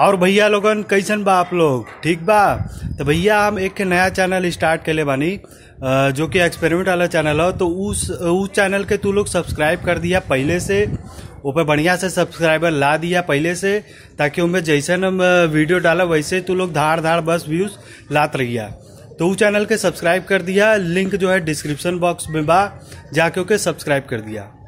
और भैया लोगन कैसन बा आप लोग ठीक बा तो भैया हम एक नया चैनल स्टार्ट ले बानी जो कि एक्सपेरिमेंट वाला चैनल हो तो उस उस चैनल के तू लोग सब्सक्राइब कर दिया पहले से ऊपर बढ़िया से सब्सक्राइबर ला दिया पहले से ताकि उनमें जैसे हम वीडियो डाला वैसे तू लोग धाड़ धाड़ बस व्यूज़ लात रहिया तो उस चैनल के सब्सक्राइब कर दिया लिंक जो है डिस्क्रिप्शन बॉक्स में बा जाके ओके सब्सक्राइब कर दिया